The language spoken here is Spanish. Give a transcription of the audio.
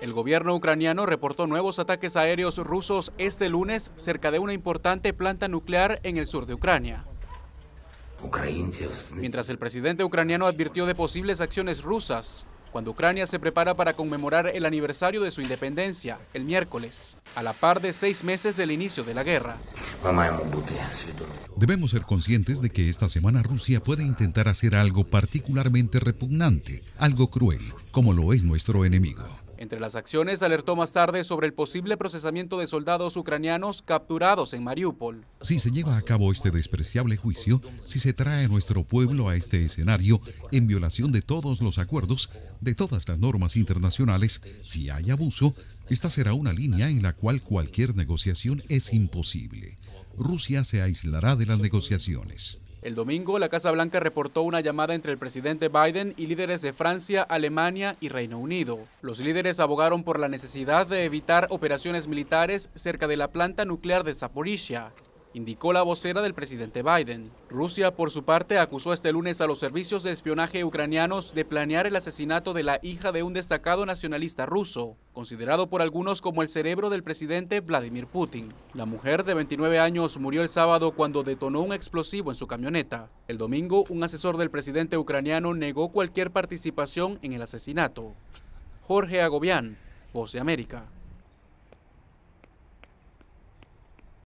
El gobierno ucraniano reportó nuevos ataques aéreos rusos este lunes cerca de una importante planta nuclear en el sur de Ucrania. Mientras el presidente ucraniano advirtió de posibles acciones rusas, cuando Ucrania se prepara para conmemorar el aniversario de su independencia, el miércoles, a la par de seis meses del inicio de la guerra. Debemos ser conscientes de que esta semana Rusia puede intentar hacer algo particularmente repugnante, algo cruel, como lo es nuestro enemigo. Entre las acciones, alertó más tarde sobre el posible procesamiento de soldados ucranianos capturados en Mariupol. Si se lleva a cabo este despreciable juicio, si se trae a nuestro pueblo a este escenario en violación de todos los acuerdos, de todas las normas internacionales, si hay abuso, esta será una línea en la cual cualquier negociación es imposible. Rusia se aislará de las negociaciones. El domingo, la Casa Blanca reportó una llamada entre el presidente Biden y líderes de Francia, Alemania y Reino Unido. Los líderes abogaron por la necesidad de evitar operaciones militares cerca de la planta nuclear de Zaporizhia, indicó la vocera del presidente Biden. Rusia, por su parte, acusó este lunes a los servicios de espionaje ucranianos de planear el asesinato de la hija de un destacado nacionalista ruso, considerado por algunos como el cerebro del presidente Vladimir Putin. La mujer de 29 años murió el sábado cuando detonó un explosivo en su camioneta. El domingo, un asesor del presidente ucraniano negó cualquier participación en el asesinato. Jorge Agobián, Voz de América.